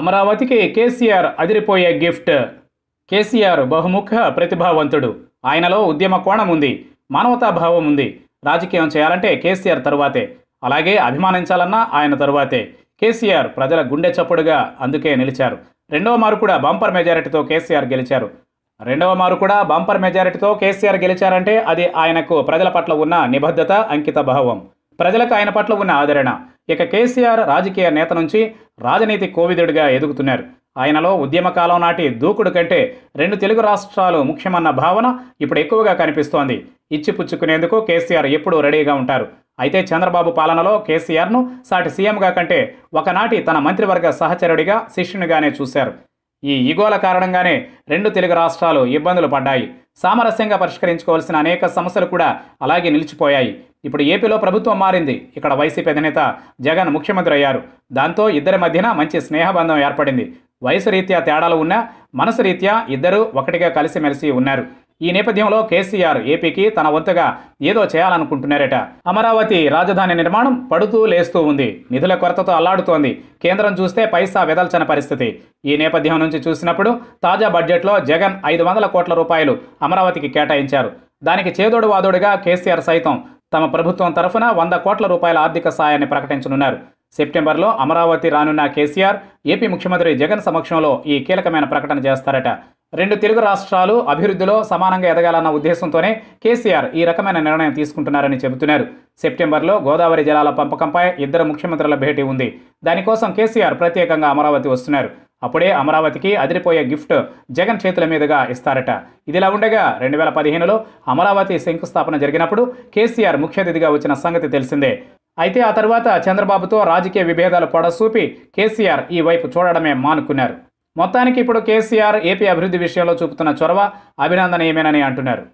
అమరావతికి కేసీఆర్ అదిరిపోయే గిఫ్ట్ కేసీఆర్ బహుముఖ ప్రతిభావంతుడు ఆయనలో ఉద్యమ కోణం ఉంది మానవతాభావం ఉంది రాజకీయం చేయాలంటే కేసీఆర్ తరువాతే అలాగే అభిమానించాలన్నా ఆయన తరువాతే కేసీఆర్ ప్రజల గుండె చప్పుడుగా అందుకే నిలిచారు రెండవ మారు కూడా బంపర్ మెజారిటీతో కేసీఆర్ గెలిచారు రెండవ మారు కూడా బంపర్ మెజారిటీతో కేసీఆర్ గెలిచారంటే అది ఆయనకు ప్రజల పట్ల ఉన్న నిబద్ధత అంకిత భావం ప్రజలకు ఆయన పట్ల ఉన్న ఆదరణ ఇక కేసీఆర్ రాజకీయ నేత నుంచి రాజనీతి కోవిదుడిగా ఎదుగుతున్నారు ఆయనలో ఉద్యమకాలం నాటి దూకుడు కంటే రెండు తెలుగు రాష్ట్రాలు ముఖ్యమన్న భావన ఇప్పుడు ఎక్కువగా కనిపిస్తోంది ఇచ్చిపుచ్చుకునేందుకు కేసీఆర్ ఎప్పుడూ రెడీగా ఉంటారు అయితే చంద్రబాబు పాలనలో కేసీఆర్ను సాటి సీఎంగా కంటే ఒకనాటి తన మంత్రివర్గ సహచరుడిగా శిష్యునిగానే చూశారు ఈ ఈగోల కారణంగానే రెండు తెలుగు రాష్ట్రాలు ఇబ్బందులు పడ్డాయి సామరస్యంగా పరిష్కరించుకోవాల్సిన అనేక సమస్యలు కూడా అలాగే నిలిచిపోయాయి ఇప్పుడు ఏపీలో ప్రభుత్వం మారింది ఇక్కడ వైసీపీ అధినేత జగన్ ముఖ్యమంత్రి అయ్యారు దాంతో ఇద్దరి మధ్యన మంచి స్నేహబంధం ఏర్పడింది వయసు రీత్యా తేడాలు ఉన్నా మనసు రీత్యా ఇద్దరూ ఒకటిగా కలిసిమెలిసి ఉన్నారు ఈ నేపథ్యంలో కేసీఆర్ ఏపీకి తన వంతుగా ఏదో చేయాలనుకుంటున్నారట అమరావతి రాజధాని నిర్మాణం పడుతూ లేస్తూ ఉంది నిధుల కొరతతో అల్లాడుతోంది కేంద్రం చూస్తే పైసా వెదల్చని పరిస్థితి ఈ నేపథ్యం నుంచి చూసినప్పుడు తాజా బడ్జెట్లో జగన్ ఐదు వందల కోట్ల రూపాయలు అమరావతికి కేటాయించారు దానికి చేదోడు వాదోడుగా కేసీఆర్ సైతం తమ ప్రభుత్వం తరఫున వంద కోట్ల రూపాయల ఆర్థిక సాయాన్ని ప్రకటించనున్నారు సెప్టెంబర్లో అమరావతి రానున్న కేసీఆర్ ఏపీ ముఖ్యమంత్రి జగన్ సమక్షంలో ఈ కీలకమైన ప్రకటన చేస్తారట రెండు తెలుగు రాష్ట్రాలు అభివృద్ధిలో సమానంగా ఎదగాలన్న ఉద్దేశంతోనే కేసీఆర్ ఈ రకమైన నిర్ణయం తీసుకుంటున్నారని చెబుతున్నారు సెప్టెంబర్లో గోదావరి జలాల పంపకంపై ఇద్దరు ముఖ్యమంత్రుల భేటీ ఉంది దానికోసం కేసీఆర్ ప్రత్యేకంగా అమరావతి వస్తున్నారు అప్పుడే అమరావతికి అదిరిపోయే గిఫ్ట్ జగన్ చేతుల మీదుగా ఇస్తారట ఇదిలా ఉండగా రెండు వేల పదిహేనులో అమరావతి శంకుస్థాపన జరిగినప్పుడు కేసీఆర్ ముఖ్య అతిథిగా వచ్చిన సంగతి తెలిసిందే అయితే ఆ తర్వాత చంద్రబాబుతో రాజకీయ విభేదాలు పొడసూపి కేసీఆర్ ఈ వైపు చూడడమే మానుకున్నారు మొత్తానికి ఇప్పుడు కేసీఆర్ ఏపీ అభివృద్ధి విషయంలో చూపుతున్న చొరవ అభినందనీయమేనని అంటున్నారు